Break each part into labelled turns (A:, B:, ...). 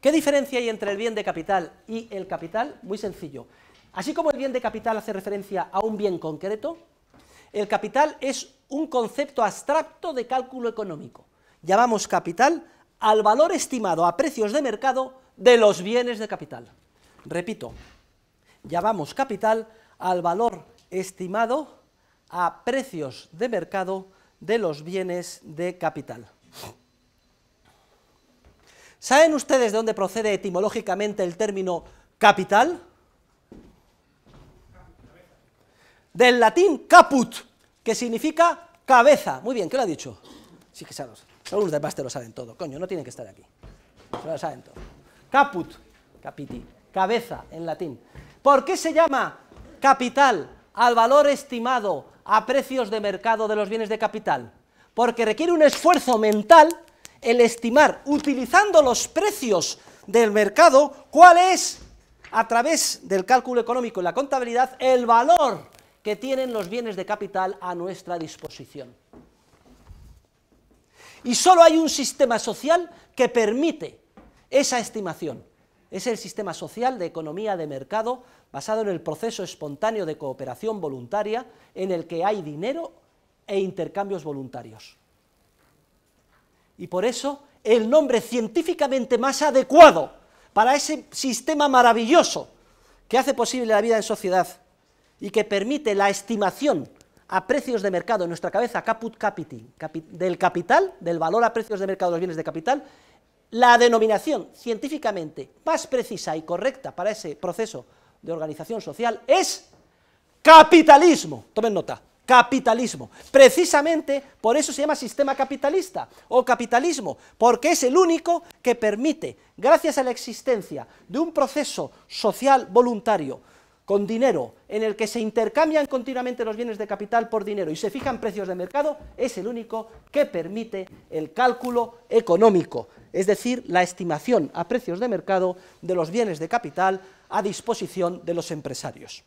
A: ¿Qué diferencia hay entre el bien de capital y el capital? Muy sencillo. Así como el bien de capital hace referencia a un bien concreto, el capital es un concepto abstracto de cálculo económico. Llamamos capital al valor estimado a precios de mercado de los bienes de capital. Repito, llamamos capital al valor estimado a precios de mercado de los bienes de capital. ¿Saben ustedes de dónde procede etimológicamente el término capital? Del latín caput, que significa cabeza. Muy bien, ¿qué lo ha dicho? Sí que saben. Algunos de te lo saben todo. Coño, no tienen que estar aquí. Se lo saben todo. Caput, capiti, cabeza en latín. ¿Por qué se llama capital al valor estimado a precios de mercado de los bienes de capital? Porque requiere un esfuerzo mental el estimar, utilizando los precios del mercado, cuál es, a través del cálculo económico y la contabilidad, el valor que tienen los bienes de capital a nuestra disposición. Y solo hay un sistema social que permite esa estimación. Es el sistema social de economía de mercado basado en el proceso espontáneo de cooperación voluntaria en el que hay dinero e intercambios voluntarios. Y por eso el nombre científicamente más adecuado para ese sistema maravilloso que hace posible la vida en sociedad y que permite la estimación a precios de mercado en nuestra cabeza, caput del capital, del valor a precios de mercado de los bienes de capital, la denominación científicamente más precisa y correcta para ese proceso de organización social es capitalismo. Tomen nota capitalismo. Precisamente por eso se llama sistema capitalista o capitalismo, porque es el único que permite, gracias a la existencia de un proceso social voluntario, con dinero, en el que se intercambian continuamente los bienes de capital por dinero y se fijan precios de mercado, es el único que permite el cálculo económico, es decir, la estimación a precios de mercado de los bienes de capital a disposición de los empresarios.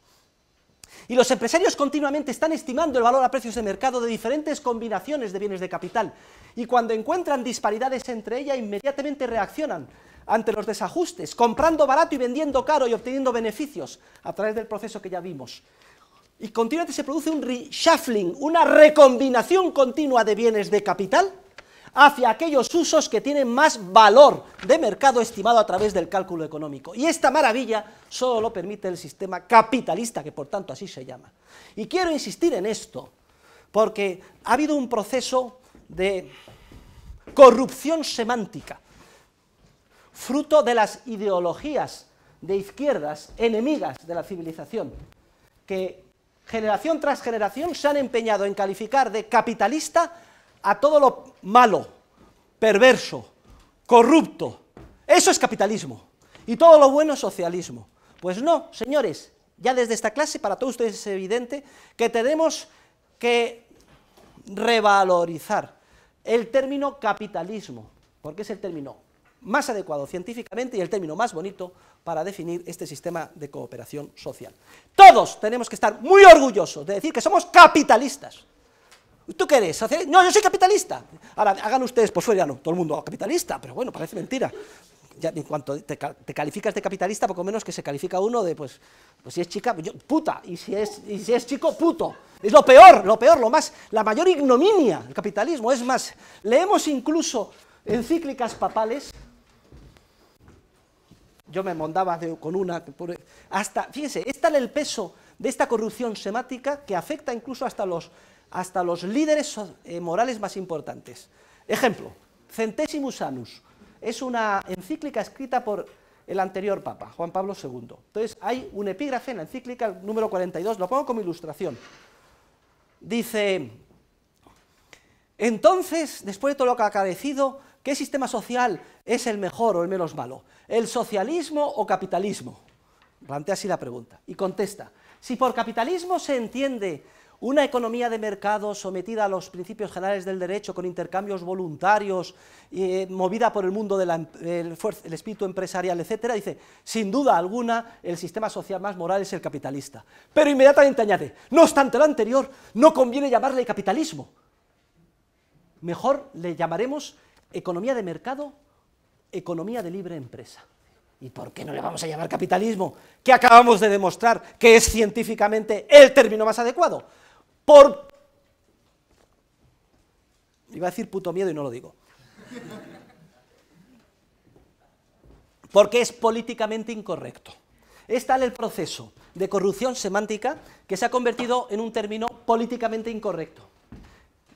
A: Y los empresarios continuamente están estimando el valor a precios de mercado de diferentes combinaciones de bienes de capital. Y cuando encuentran disparidades entre ellas, inmediatamente reaccionan ante los desajustes, comprando barato y vendiendo caro y obteniendo beneficios a través del proceso que ya vimos. Y continuamente se produce un reshuffling, una recombinación continua de bienes de capital hacia aquellos usos que tienen más valor de mercado estimado a través del cálculo económico. Y esta maravilla solo lo permite el sistema capitalista, que por tanto así se llama. Y quiero insistir en esto, porque ha habido un proceso de corrupción semántica, fruto de las ideologías de izquierdas enemigas de la civilización, que generación tras generación se han empeñado en calificar de capitalista a todo lo malo, perverso, corrupto. Eso es capitalismo. Y todo lo bueno es socialismo. Pues no, señores, ya desde esta clase para todos ustedes es evidente que tenemos que revalorizar el término capitalismo, porque es el término más adecuado científicamente y el término más bonito para definir este sistema de cooperación social. Todos tenemos que estar muy orgullosos de decir que somos capitalistas. ¿Tú qué eres? No, yo soy capitalista. Ahora, hagan ustedes, por pues fuera, no, todo el mundo capitalista, pero bueno, parece mentira. Ya, en cuanto te, calificas de capitalista, poco menos que se califica uno de, pues, pues si es chica, puta, y si, es, y si es chico, puto. Es lo peor, lo peor, lo más, la mayor ignominia, el capitalismo. Es más, leemos incluso encíclicas papales, yo me mondaba con una, hasta, fíjense, es tal el peso de esta corrupción semática que afecta incluso hasta los hasta los líderes eh, morales más importantes. Ejemplo, Centesimus Annus, es una encíclica escrita por el anterior Papa, Juan Pablo II. Entonces hay un epígrafe en la encíclica número 42, lo pongo como ilustración. Dice, entonces, después de todo lo que ha acadecido, ¿qué sistema social es el mejor o el menos malo? ¿El socialismo o capitalismo? Plantea así la pregunta y contesta, si por capitalismo se entiende una economía de mercado sometida a los principios generales del derecho, con intercambios voluntarios, eh, movida por el mundo del em, espíritu empresarial, etcétera, dice, sin duda alguna, el sistema social más moral es el capitalista. Pero inmediatamente añade, no obstante lo anterior, no conviene llamarle capitalismo. Mejor le llamaremos economía de mercado, economía de libre empresa. ¿Y por qué no le vamos a llamar capitalismo? Que acabamos de demostrar que es científicamente el término más adecuado por... Iba a decir puto miedo y no lo digo. Porque es políticamente incorrecto. Es tal el proceso de corrupción semántica que se ha convertido en un término políticamente incorrecto.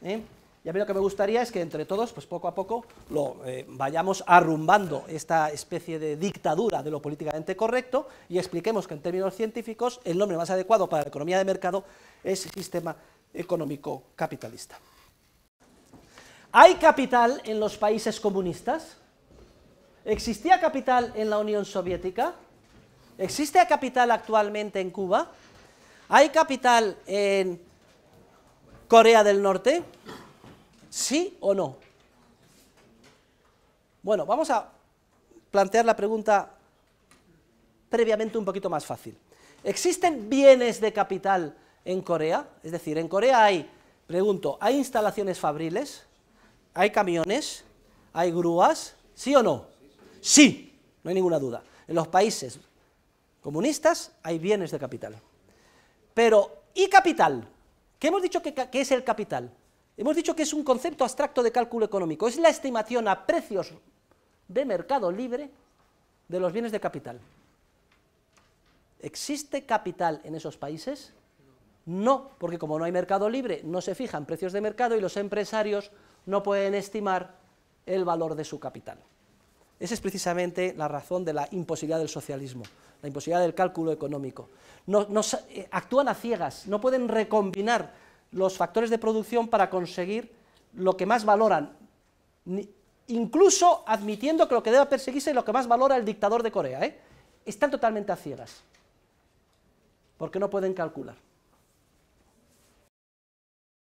A: ¿Eh? Y a mí lo que me gustaría es que entre todos, pues poco a poco, lo eh, vayamos arrumbando esta especie de dictadura de lo políticamente correcto y expliquemos que en términos científicos el nombre más adecuado para la economía de mercado es sistema económico capitalista. ¿Hay capital en los países comunistas? ¿Existía capital en la Unión Soviética? ¿Existe capital actualmente en Cuba? ¿Hay capital en Corea del Norte? ¿Sí o no? Bueno, vamos a plantear la pregunta previamente un poquito más fácil. ¿Existen bienes de capital en Corea? Es decir, en Corea hay, pregunto, ¿hay instalaciones fabriles? ¿Hay camiones? ¿Hay grúas? ¿Sí o no? Sí, no hay ninguna duda. En los países comunistas hay bienes de capital. Pero, ¿y capital? ¿Qué hemos dicho que, es el capital? Hemos dicho que es un concepto abstracto de cálculo económico, es la estimación a precios de mercado libre de los bienes de capital. ¿Existe capital en esos países? No, porque como no hay mercado libre, no se fijan precios de mercado y los empresarios no pueden estimar el valor de su capital. Esa es precisamente la razón de la imposibilidad del socialismo, la imposibilidad del cálculo económico. Eh, actúan a ciegas, no pueden recombinar los factores de producción para conseguir lo que más valoran, incluso admitiendo que lo que debe perseguirse es lo que más valora el dictador de Corea. ¿eh? Están totalmente a ciegas, porque no pueden calcular.